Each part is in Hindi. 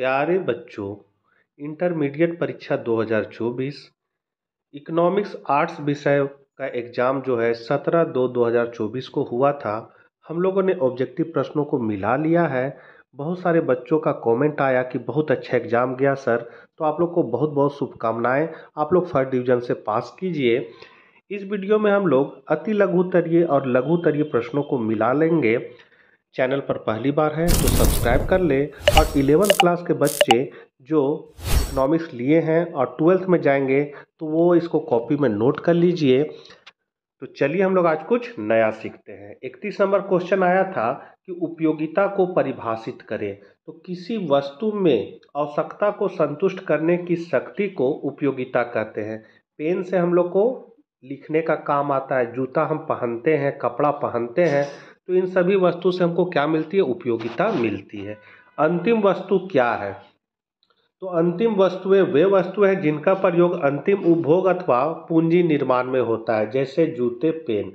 प्यारे बच्चों इंटरमीडिएट परीक्षा 2024 इकोनॉमिक्स आर्ट्स विषय का एग्ज़ाम जो है 17 दो 2024 को हुआ था हम लोगों ने ऑब्जेक्टिव प्रश्नों को मिला लिया है बहुत सारे बच्चों का कमेंट आया कि बहुत अच्छा एग्ज़ाम गया सर तो आप लोग को बहुत बहुत शुभकामनाएं आप लोग फर्स्ट डिवीज़न से पास कीजिए इस वीडियो में हम लोग अति लघुतरीय और लघुतरीय प्रश्नों को मिला लेंगे चैनल पर पहली बार है तो सब्सक्राइब कर ले और इलेवन क्लास के बच्चे जो इकनॉमिक्स लिए हैं और ट्वेल्थ में जाएंगे तो वो इसको कॉपी में नोट कर लीजिए तो चलिए हम लोग आज कुछ नया सीखते हैं इकतीस नंबर क्वेश्चन आया था कि उपयोगिता को परिभाषित करें तो किसी वस्तु में आवश्यकता को संतुष्ट करने की शक्ति को उपयोगिता कहते हैं पेन से हम लोग को लिखने का काम आता है जूता हम पहनते हैं कपड़ा पहनते हैं तो इन सभी वस्तु से हमको क्या मिलती है उपयोगिता मिलती है अंतिम वस्तु क्या है तो अंतिम वस्तुएं वे वस्तु हैं जिनका प्रयोग अंतिम उपभोग अथवा पूंजी निर्माण में होता है जैसे जूते पेन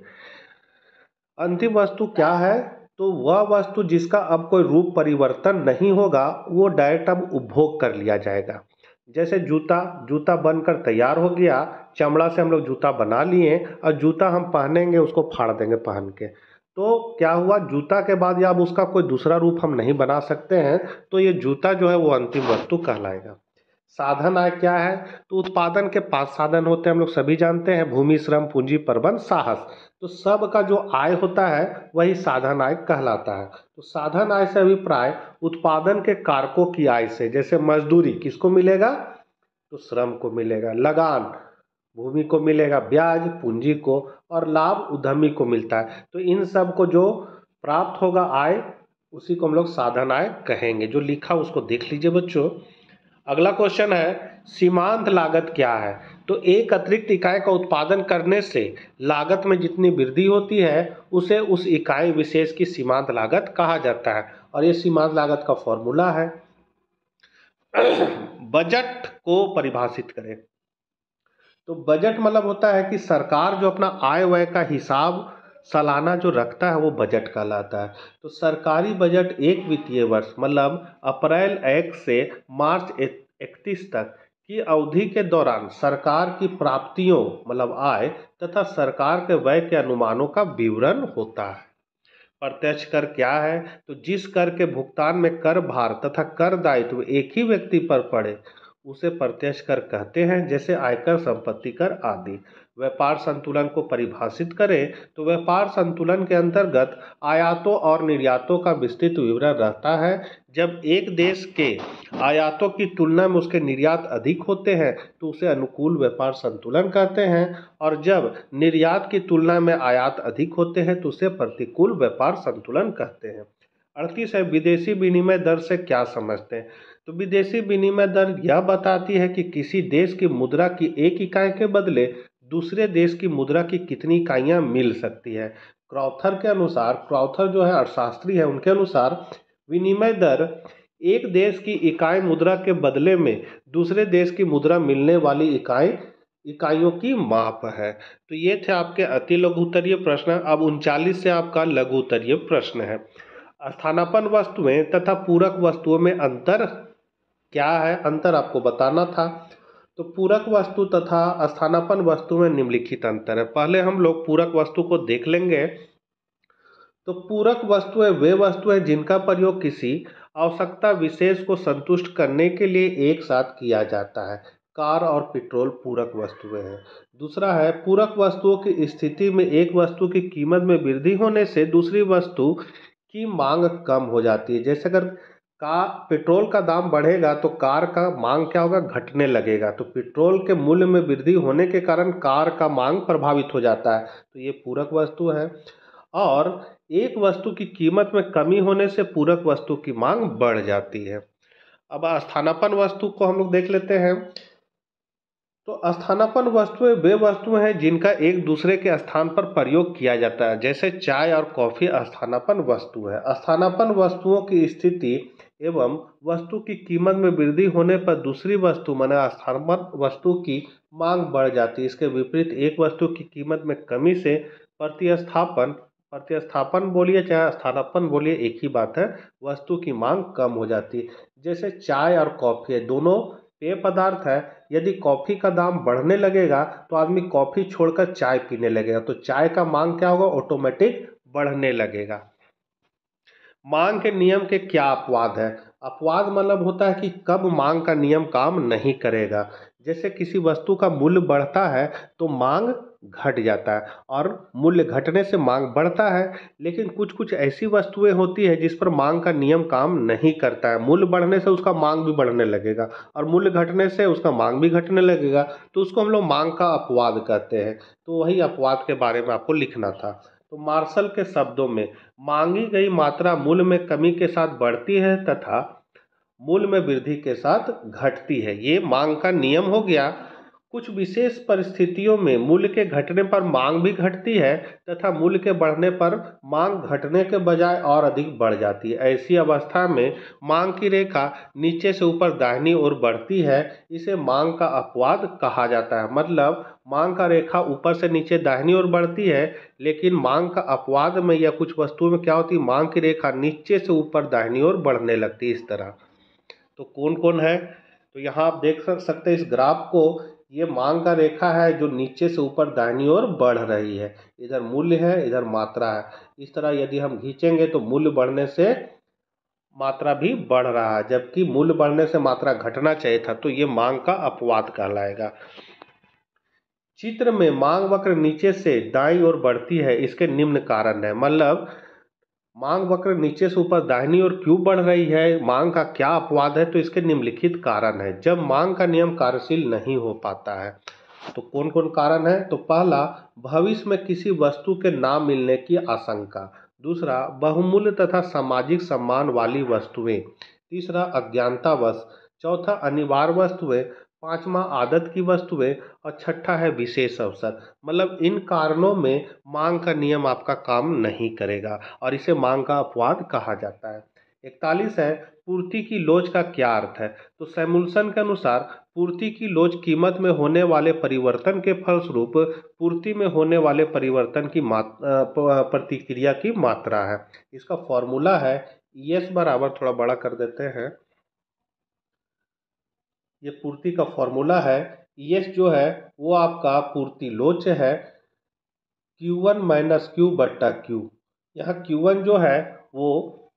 अंतिम वस्तु क्या है तो वह वस्तु जिसका अब कोई रूप परिवर्तन नहीं होगा वो डायरेक्ट अब उपभोग कर लिया जाएगा जैसे जूता जूता बनकर तैयार हो गया चमड़ा से हम लोग जूता बना लिए और जूता हम पहनेंगे उसको फाड़ देंगे पहन के तो क्या हुआ जूता के बाद या अब उसका कोई दूसरा रूप हम नहीं बना सकते हैं तो ये जूता जो है वो अंतिम वस्तु कहलाएगा साधन आय क्या है तो उत्पादन के पांच साधन होते हैं हम लोग सभी जानते हैं भूमि श्रम पूंजी प्रबंध साहस तो सब का जो आय होता है वही साधन आय कहलाता है तो साधन आय से अभिप्राय उत्पादन के कारकों की आय से जैसे मजदूरी किसको मिलेगा तो श्रम को मिलेगा लगान भूमि को मिलेगा ब्याज पूंजी को और लाभ उद्यमी को मिलता है तो इन सब को जो प्राप्त होगा आय उसी को हम लोग साधन आय कहेंगे जो लिखा उसको देख लीजिए बच्चों अगला क्वेश्चन है सीमांत लागत क्या है तो एक अतिरिक्त इकाई का उत्पादन करने से लागत में जितनी वृद्धि होती है उसे उस इकाई विशेष की सीमांत लागत कहा जाता है और ये सीमांत लागत का फॉर्मूला है बजट को परिभाषित करें तो बजट मतलब होता है कि सरकार जो अपना आय व्यय का हिसाब सालाना जो रखता है वो बजट कहलाता है तो सरकारी बजट एक वित्तीय वर्ष मतलब अप्रैल एक से मार्च इकतीस तक की अवधि के दौरान सरकार की प्राप्तियों मतलब आय तथा सरकार के व्यय के अनुमानों का विवरण होता है प्रत्यक्ष कर क्या है तो जिस कर के भुगतान में कर भार तथा कर दायित्व एक ही व्यक्ति पर पड़े उसे प्रत्यक्ष कर कहते हैं जैसे आयकर संपत्ति कर आदि व्यापार संतुलन को परिभाषित करें तो व्यापार संतुलन के अंतर्गत आयातों और निर्यातों का विस्तृत विवरण रहता है जब एक देश के आयातों की तुलना में उसके निर्यात अधिक होते हैं तो उसे अनुकूल व्यापार संतुलन कहते हैं और जब निर्यात की तुलना में आयात अधिक होते हैं तो उसे प्रतिकूल व्यापार संतुलन कहते हैं अड़तीस है विदेशी विनिमय दर से क्या समझते हैं तो विदेशी विनिमय दर यह बताती है कि किसी देश की मुद्रा की एक इकाई के बदले दूसरे देश की मुद्रा की कितनी इकाइयाँ मिल सकती है क्रॉथर के अनुसार क्रॉथर जो है अर्थशास्त्री है उनके अनुसार विनिमय दर एक देश की इकाई मुद्रा के बदले में दूसरे देश की मुद्रा मिलने वाली इकाई इकाइयों की माप है तो ये थे आपके अति उत्तरीय प्रश्न अब उनचालीस से आपका उत्तरीय प्रश्न है स्थानापन वस्तुएं तथा पूरक वस्तुओं में अंतर क्या है अंतर आपको बताना था तो पूरक वस्तु तथा स्थानापन वस्तु में निम्नलिखित अंतर है पहले हम लोग पूरक वस्तु को देख लेंगे तो पूरक है वे है जिनका प्रयोग किसी आवश्यकता विशेष को संतुष्ट करने के लिए एक साथ किया जाता है कार और पेट्रोल पूरक वस्तुएं हैं दूसरा है पूरक वस्तुओं की स्थिति में एक वस्तु की कीमत में वृद्धि होने से दूसरी वस्तु की मांग कम हो जाती है जैसे अगर का पेट्रोल का दाम बढ़ेगा तो कार का मांग क्या होगा घटने लगेगा तो पेट्रोल के मूल्य में वृद्धि होने के कारण कार का मांग प्रभावित हो जाता है तो ये पूरक वस्तु है और एक वस्तु की कीमत में कमी होने से पूरक वस्तु की मांग बढ़ जाती है अब स्थानापन वस्तु को हम लोग देख लेते हैं तो स्थानापन वस्तुएं वे वस्तुएं हैं जिनका एक दूसरे के स्थान पर प्रयोग किया जाता है जैसे चाय और कॉफ़ी स्थानापन वस्तु है स्थानापन वस्तुओं की स्थिति एवं वस्तु की कीमत में वृद्धि होने पर दूसरी वस्तु माना स्थान वस्तु की मांग बढ़ जाती है इसके विपरीत एक वस्तु की कीमत में कमी से प्रतिस्थापन प्रतिस्थापन बोलिए चाहे स्थानापन बोलिए एक ही बात है वस्तु की मांग कम हो जाती है जैसे चाय और कॉफ़ी है दोनों पेय पदार्थ है यदि कॉफ़ी का दाम बढ़ने लगेगा तो आदमी कॉफ़ी छोड़कर चाय पीने लगेगा तो चाय का मांग क्या होगा ऑटोमेटिक बढ़ने लगेगा मांग के नियम के क्या अपवाद है अपवाद मतलब होता है कि कब मांग का नियम काम नहीं करेगा जैसे किसी वस्तु का मूल्य बढ़ता है तो मांग घट जाता है और मूल्य घटने से मांग बढ़ता है लेकिन कुछ कुछ ऐसी वस्तुएं होती है जिस पर मांग का नियम काम नहीं करता है मूल्य बढ़ने से उसका मांग भी बढ़ने लगेगा और मूल्य घटने से उसका मांग भी घटने लगेगा तो उसको हम लोग मांग का अपवाद कहते हैं तो वही अपवाद के बारे में आपको लिखना था तो मार्शल के शब्दों में मांगी गई मात्रा मूल में कमी के साथ बढ़ती है तथा मूल में वृद्धि के साथ घटती है ये मांग का नियम हो गया कुछ विशेष परिस्थितियों में मूल्य के घटने पर मांग भी घटती है तथा मूल्य के बढ़ने पर मांग घटने के बजाय और अधिक बढ़ जाती है ऐसी अवस्था में मांग की रेखा नीचे से ऊपर दाहिनी ओर बढ़ती है इसे मांग का अपवाद कहा जाता है मतलब मांग का रेखा ऊपर से नीचे दाहिनी ओर बढ़ती है लेकिन मांग का अपवाद में या कुछ वस्तुओं में क्या होती है मांग की रेखा नीचे से ऊपर दाहिनी ओर बढ़ने लगती है इस तरह तो कौन कौन है तो यहाँ आप देख सकते हैं इस ग्राफ को ये मांग का रेखा है जो नीचे से ऊपर दाहिनी ओर बढ़ रही है इधर मूल्य है इधर मात्रा है इस तरह यदि हम खींचेंगे तो मूल्य बढ़ने से मात्रा भी बढ़ रहा है जबकि मूल्य बढ़ने से मात्रा घटना चाहिए था तो ये मांग का अपवाद कहलाएगा चित्र में मांग वक्र नीचे से दाई और बढ़ती है इसके निम्न कारण है मतलब मांग वक्र नीचे से ऊपर दाहिनी और क्यों बढ़ रही है मांग का क्या अपवाद है तो इसके निम्नलिखित कारण है जब मांग का नियम कार्यशील नहीं हो पाता है तो कौन कौन कारण है तो पहला भविष्य में किसी वस्तु के ना मिलने की आशंका दूसरा बहुमूल्य तथा सामाजिक सम्मान वाली वस्तुएं तीसरा अज्ञानतावश चौथा अनिवार्य वस्तुएं पाँचवा आदत की वस्तुएँ और छठा है विशेष अवसर मतलब इन कारणों में मांग का नियम आपका काम नहीं करेगा और इसे मांग का अपवाद कहा जाता है इकतालीस है पूर्ति की लोच का क्या अर्थ है तो सैमुलसन के अनुसार पूर्ति की लोच कीमत में होने वाले परिवर्तन के फलस्वरूप पूर्ति में होने वाले परिवर्तन की प्रतिक्रिया की मात्रा है इसका फॉर्मूला है ई e एस बराबर थोड़ा बड़ा कर देते हैं ये पूर्ति का फॉर्मूला है ई जो है वो आपका पूर्ति लोच है क्यू वन माइनस क्यू बट्टा क्यू यहाँ क्यू वन जो है वो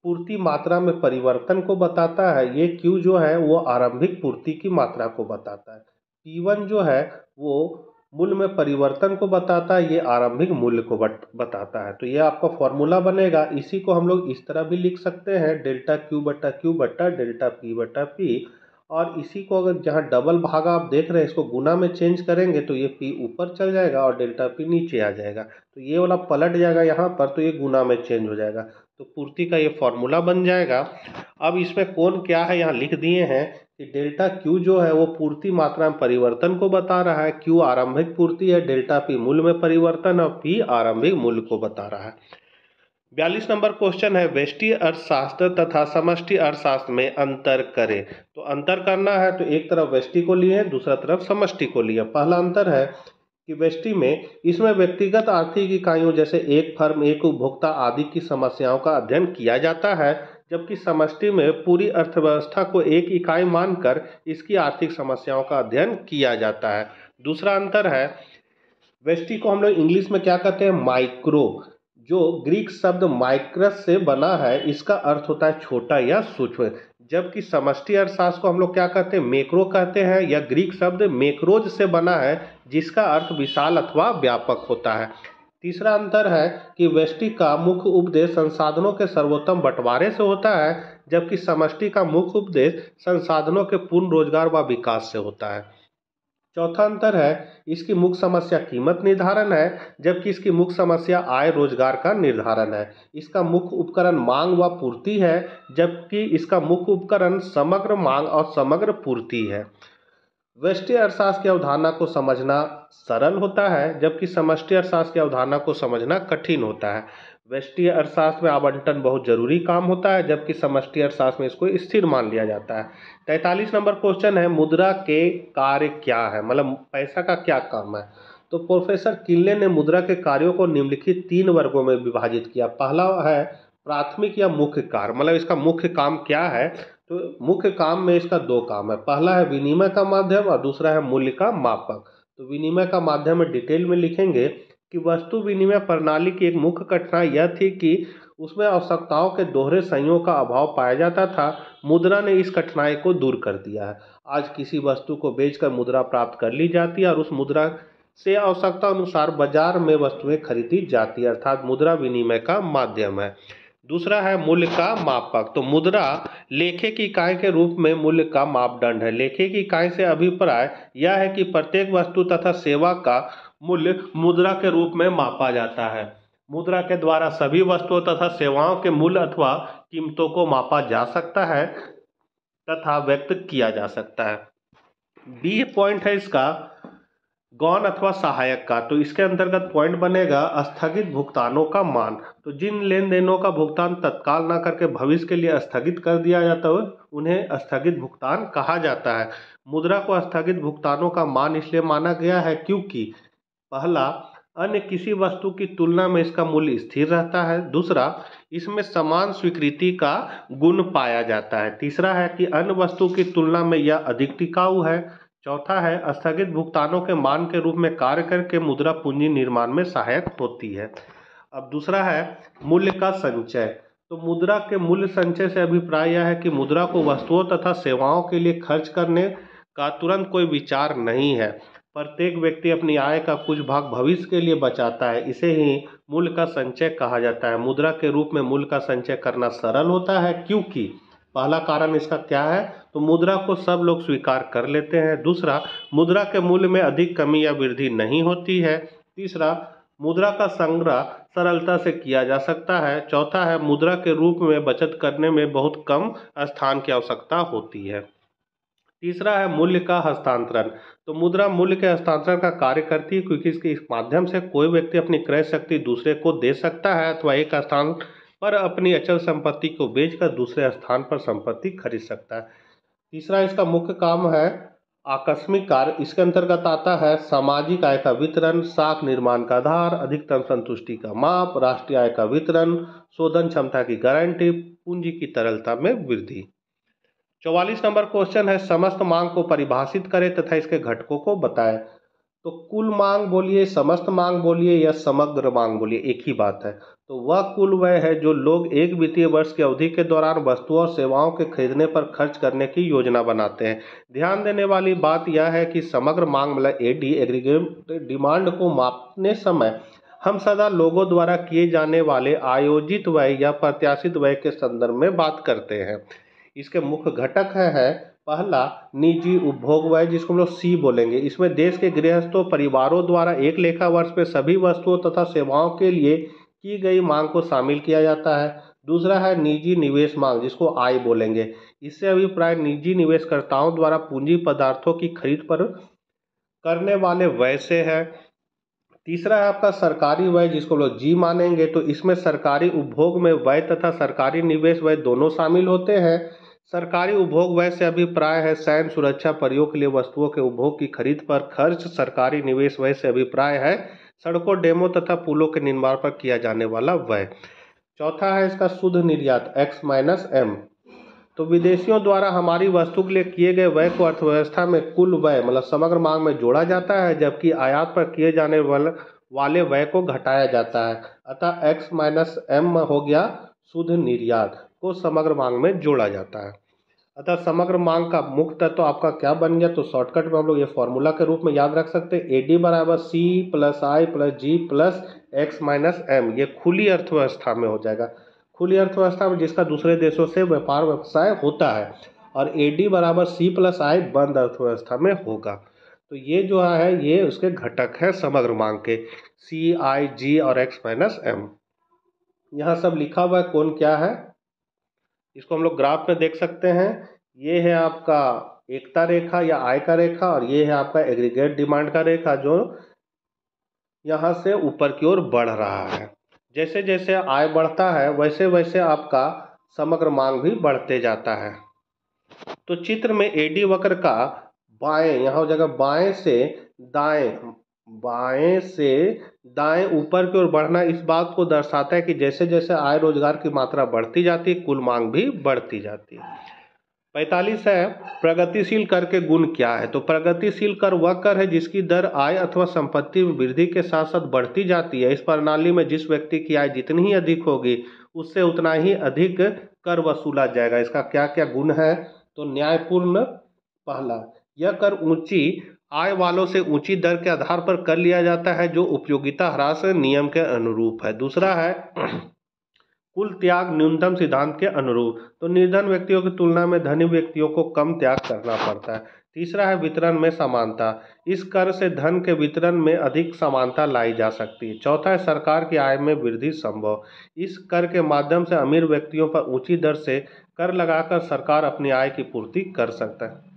पूर्ति मात्रा में परिवर्तन को बताता है ये क्यू जो है वो आरंभिक पूर्ति की मात्रा को बताता है पी वन जो है वो मूल्य में परिवर्तन को बताता है ये आरंभिक मूल्य को बत, बताता है तो ये आपका फॉर्मूला बनेगा इसी को हम लोग इस तरह भी लिख सकते हैं डेल्टा क्यू बट्टा क्यू बट्टा डेल्टा पी बट्टा पी और इसी को अगर जहाँ डबल भागा आप देख रहे हैं इसको गुना में चेंज करेंगे तो ये पी ऊपर चल जाएगा और डेल्टा पी नीचे आ जाएगा तो ये वाला पलट जाएगा यहाँ पर तो ये गुना में चेंज हो जाएगा तो पूर्ति का ये फॉर्मूला बन जाएगा अब इसमें कौन क्या है यहाँ लिख दिए हैं कि डेल्टा क्यू जो है वो पूर्ति मात्रा में परिवर्तन को बता रहा है क्यू आरंभिक पूर्ति है डेल्टा पी मूल में परिवर्तन और पी आरंभिक मूल्य को बता रहा है बयालीस नंबर क्वेश्चन है वेष्टि अर्थशास्त्र तथा समष्टि अर्थशास्त्र में अंतर करें तो अंतर करना है तो एक तरफ वेष्टि को लिए दूसरा तरफ समष्टि को लिए पहला अंतर है कि वेष्टि में इसमें व्यक्तिगत आर्थिक इकाइयों जैसे एक फर्म एक उपभोक्ता आदि की समस्याओं का अध्ययन किया जाता है जबकि समष्टि में पूरी अर्थव्यवस्था को एक इकाई मानकर इसकी आर्थिक समस्याओं का अध्ययन किया जाता है दूसरा अंतर है वेष्टि को हम लोग इंग्लिश में क्या कहते हैं माइक्रो जो ग्रीक शब्द माइक्रस से बना है इसका अर्थ होता है छोटा या सूक्ष्म जबकि समष्टि अर्थशास्त्र को हम लोग क्या कहते हैं मेक्रो कहते हैं या ग्रीक शब्द मेक्रोज से बना है जिसका अर्थ विशाल अथवा व्यापक होता है तीसरा अंतर है कि वेष्टि का मुख्य उपदेश संसाधनों के सर्वोत्तम बंटवारे से होता है जबकि समष्टि का मुख्य उपदेश संसाधनों के पूर्ण रोजगार व विकास से होता है चौथा अंतर है इसकी मुख्य समस्या कीमत निर्धारण है जबकि इसकी मुख्य समस्या आय रोजगार का निर्धारण है इसका मुख्य उपकरण मांग व पूर्ति है जबकि इसका मुख्य उपकरण समग्र मांग और समग्र पूर्ति है व्यष्टि अर्थशास्त्र की अवधारणा को समझना सरल होता है जबकि समष्टि अर्थशास्त्र की अवधारणा को समझना कठिन होता है वैष्टीय अर्थशास्त्र में आवंटन बहुत जरूरी काम होता है जबकि समष्टि अर्थशास्त्र में इसको स्थिर मान लिया जाता है तैंतालीस नंबर क्वेश्चन है मुद्रा के कार्य क्या है मतलब पैसा का क्या काम है तो प्रोफेसर किल्ले ने मुद्रा के कार्यों को निम्नलिखित तीन वर्गों में विभाजित किया पहला है प्राथमिक या मुख्य कार्य मतलब इसका मुख्य काम क्या है तो मुख्य काम में इसका दो काम है पहला है विनिमय का माध्यम और दूसरा है मूल्य का मापक तो विनिमय का माध्यम डिटेल में लिखेंगे कि वस्तु विनिमय प्रणाली की एक मुख्य कठिनाई यह थी कि उसमें आवश्यकताओं के दोहरे संयोग का अभाव पाया जाता था मुद्रा ने इस कठिनाई को दूर कर दिया है आज किसी वस्तु को बेचकर मुद्रा प्राप्त कर ली जाती है और उस मुद्रा से आवश्यकता अनुसार बाजार में वस्तुएं खरीदी जाती है अर्थात मुद्रा विनिमय का माध्यम है दूसरा है मूल्य का मापक तो मुद्रा लेखे की इकाई के रूप में मूल्य का मापदंड है लेखे की इकाई से अभिप्राय यह है कि प्रत्येक वस्तु तथा सेवा का मूल्य मुद्रा के रूप में मापा जाता है मुद्रा के द्वारा सभी वस्तुओं तथा सेवाओं के मूल्य अथवा कीमतों को मापा जा सकता है तथा व्यक्त किया जा सकता है बी पॉइंट है इसका गौन अथवा सहायक का तो इसके अंतर्गत पॉइंट बनेगा स्थगित भुगतानों का मान तो जिन लेन देनों का भुगतान तत्काल ना करके भविष्य के लिए स्थगित कर दिया जाता हो उन्हें स्थगित भुगतान कहा जाता है मुद्रा को स्थगित भुगतानों का मान इसलिए माना गया है क्योंकि पहला अन्य किसी वस्तु की तुलना में इसका मूल्य स्थिर रहता है दूसरा इसमें समान स्वीकृति का गुण पाया जाता है तीसरा है कि अन्य वस्तु की तुलना में यह अधिक टिकाऊ है चौथा है स्थगित भुगतानों के मान के रूप में कार्य करके मुद्रा पूंजी निर्माण में सहायक होती है अब दूसरा है मूल्य का संचय तो मुद्रा के मूल्य संचय से अभिप्राय यह है कि मुद्रा को वस्तुओं तथा सेवाओं के लिए खर्च करने का तुरंत कोई विचार नहीं है प्रत्येक व्यक्ति अपनी आय का कुछ भाग भविष्य के लिए बचाता है इसे ही मूल्य का संचय कहा जाता है मुद्रा के रूप में मूल्य का संचय करना सरल होता है क्योंकि पहला कारण इसका क्या है तो मुद्रा को सब लोग स्वीकार कर लेते हैं दूसरा मुद्रा के मूल्य में अधिक कमी या वृद्धि नहीं होती है तीसरा मुद्रा का संग्रह सरलता से किया जा सकता है चौथा है मुद्रा के रूप में बचत करने में बहुत कम स्थान की आवश्यकता होती है तीसरा है मूल्य का हस्तांतरण तो मुद्रा मूल्य के हस्तांतरण का कार्य करती है क्योंकि इसके माध्यम से कोई व्यक्ति अपनी क्रय शक्ति दूसरे को दे सकता है अथवा एक स्थान पर अपनी अचल संपत्ति को बेचकर दूसरे स्थान पर संपत्ति खरीद सकता है तीसरा इसका मुख्य काम है आकस्मिक कार्य इसके अंतर्गत आता है सामाजिक आय का वितरण साख निर्माण का आधार अधिकतम संतुष्टि का माप राष्ट्रीय आय का वितरण शोधन क्षमता की गारंटी पूंजी की तरलता में वृद्धि चौवालीस नंबर क्वेश्चन है समस्त मांग को परिभाषित करें तथा इसके घटकों को बताएं तो कुल मांग बोलिए समस्त मांग बोलिए या समग्र मांग बोलिए एक ही बात है तो वह कुल वह है जो लोग एक वित्तीय वर्ष की अवधि के दौरान वस्तुओं और सेवाओं के खरीदने पर खर्च करने की योजना बनाते हैं ध्यान देने वाली बात यह है कि समग्र मांग मतलब ए डी एग्रीगेट डिमांड को मापने समय हम सदा लोगों द्वारा किए जाने वाले आयोजित व्यय या प्रत्याशित व्यय के संदर्भ में बात करते हैं इसके मुख्य घटक है, है पहला निजी उपभोग व्यय जिसको हम लोग सी बोलेंगे इसमें देश के गृहस्थों परिवारों द्वारा एक लेखा वर्ष में सभी वस्तुओं तथा सेवाओं के लिए की गई मांग को शामिल किया जाता है दूसरा है निजी निवेश मांग जिसको आय बोलेंगे इससे अभिप्राय निजी निवेशकर्ताओं द्वारा पूंजी पदार्थों की खरीद पर करने वाले व्यय से है तीसरा है आपका सरकारी व्यय जिसको लोग जी मानेंगे तो इसमें सरकारी उपभोग में व्यय तथा सरकारी निवेश व्यय दोनों शामिल होते हैं सरकारी उपभोग व्यय से अभिप्राय है सैन्य सुरक्षा प्रयोग के लिए वस्तुओं के उपभोग की खरीद पर खर्च सरकारी निवेश व्यय से अभिप्राय है सड़कों डेमो तथा पुलों के निर्माण पर किया जाने वाला व्यय चौथा है इसका शुद्ध निर्यात एक्स माइनस एम तो विदेशियों द्वारा हमारी वस्तु के लिए किए गए व्यय को अर्थव्यवस्था में कुल व्यय मतलब समग्र मांग में जोड़ा जाता है जबकि आयात पर किए जाने वाले वाले व्यय को घटाया जाता है अतः एक्स माइनस एम हो गया शुद्ध निर्यात को समग्र मांग में जोड़ा जाता है अतः समग्र मांग का मुख्य तत्व तो आपका क्या बन गया तो शॉर्टकट में हम लोग ये फॉर्मूला के रूप में याद रख सकते हैं ए डी बराबर C plus I plus G plus X minus M ये खुली अर्थव्यवस्था में हो जाएगा खुली अर्थव्यवस्था में जिसका दूसरे देशों से व्यापार व्यवसाय होता है और ए डी बराबर सी प्लस आई बंद अर्थव्यवस्था में होगा तो ये जो है ये उसके घटक है समग्र मांग के सी आई जी और एक्स माइनस एम यहाँ सब लिखा हुआ है कौन क्या है इसको हम लोग ग्राफ में देख सकते हैं ये है आपका एकता रेखा या आय का रेखा और ये है आपका एग्रीगेट डिमांड का रेखा जो यहाँ से ऊपर की ओर बढ़ रहा है जैसे जैसे आय बढ़ता है वैसे वैसे आपका समग्र मांग भी बढ़ते जाता है तो चित्र में एडी वक्र का बाएं यहाँ हो जाएगा बाएं से दाएं बाएं से दाएँ ऊपर की ओर बढ़ना इस बात को दर्शाता है कि जैसे जैसे आय रोजगार की मात्रा बढ़ती जाती है कुल मांग भी बढ़ती जाती है पैंतालीस है प्रगतिशील कर के गुण क्या है तो प्रगतिशील कर वह कर है जिसकी दर आय अथवा संपत्ति में वृद्धि के साथ साथ बढ़ती जाती है इस प्रणाली में जिस व्यक्ति की आय जितनी ही अधिक होगी उससे उतना ही अधिक कर वसूला जाएगा इसका क्या क्या गुण है तो न्यायपूर्ण पहला यह कर ऊंची आय वालों से ऊंची दर के आधार पर कर लिया जाता है जो उपयोगिता ह्रास नियम के अनुरूप है दूसरा है कुल त्याग न्यूनतम सिद्धांत के अनुरूप तो निर्धन व्यक्तियों की तुलना में धनी व्यक्तियों को कम त्याग करना पड़ता है तीसरा है वितरण में समानता इस कर से धन के वितरण में अधिक समानता लाई जा सकती है चौथा है सरकार की आय में वृद्धि संभव इस कर के माध्यम से अमीर व्यक्तियों पर ऊंची दर से कर लगाकर सरकार अपनी आय की पूर्ति कर सकता है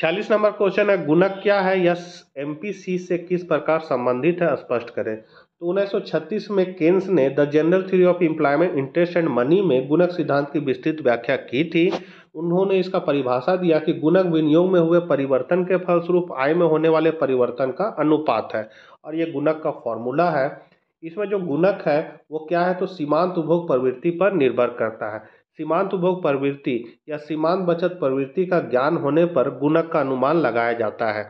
छियालीस नंबर क्वेश्चन है गुणक क्या है यस एमपीसी से किस प्रकार संबंधित है स्पष्ट करें तो 1936 में केन्स ने the general theory of employment interest and money में गुणक सिद्धांत की विस्तृत व्याख्या की थी उन्होंने इसका परिभाषा दिया कि गुणक विनियोग में हुए परिवर्तन के फलस्वरूप आय में होने वाले परिवर्तन का अनुपात है और ये गुणक का फॉर्मूला है इसमें जो गुणक है वो क्या है तो सीमांत उपभोग प्रवृत्ति पर निर्भर करता है सीमांत उपभोग प्रवृत्ति या सीमांत बचत प्रवृत्ति का ज्ञान होने पर गुणक का अनुमान लगाया जाता है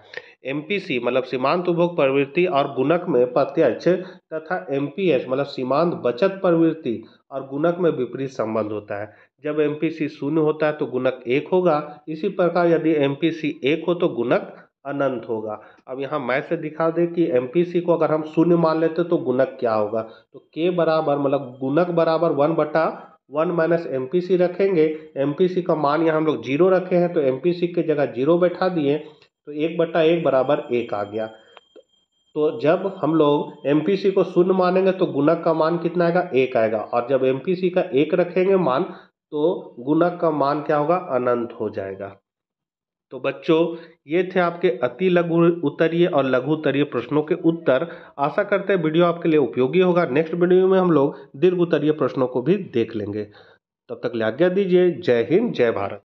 एमपीसी मतलब सीमांत उपभोग प्रवृत्ति और गुणक में प्रत्यक्ष तथा एमपीएस मतलब सीमांत बचत प्रवृत्ति और गुणक में विपरीत संबंध होता है जब एमपीसी शून्य होता है तो गुणक एक होगा इसी प्रकार यदि एमपीसी एक हो तो गुणक अनंत होगा अब यहाँ मैं से दिखा दे कि सी को अगर हम शून्य मान लेते तो गुणक क्या होगा तो के बराबर मतलब गुणक बराबर वन बटा one minus M P C रखेंगे एम पी सी का मान यहाँ हम लोग जीरो रखे हैं तो एम पी सी के जगह जीरो बैठा दिए तो एक बट्टा एक बराबर एक आ गया तो जब हम लोग एम पी सी को शून्य मानेंगे तो गुणक का मान कितना आएगा एक आएगा और जब एम पी सी का एक रखेंगे मान तो गुणक का मान क्या होगा अनंत हो जाएगा तो बच्चों ये थे आपके अति लघु उत्तरीय और लघु उत्तरीय प्रश्नों के उत्तर आशा करते हैं वीडियो आपके लिए उपयोगी होगा नेक्स्ट वीडियो में हम लोग दीर्घ उत्तरीय प्रश्नों को भी देख लेंगे तब तक आज्ञा दीजिए जय हिंद जय भारत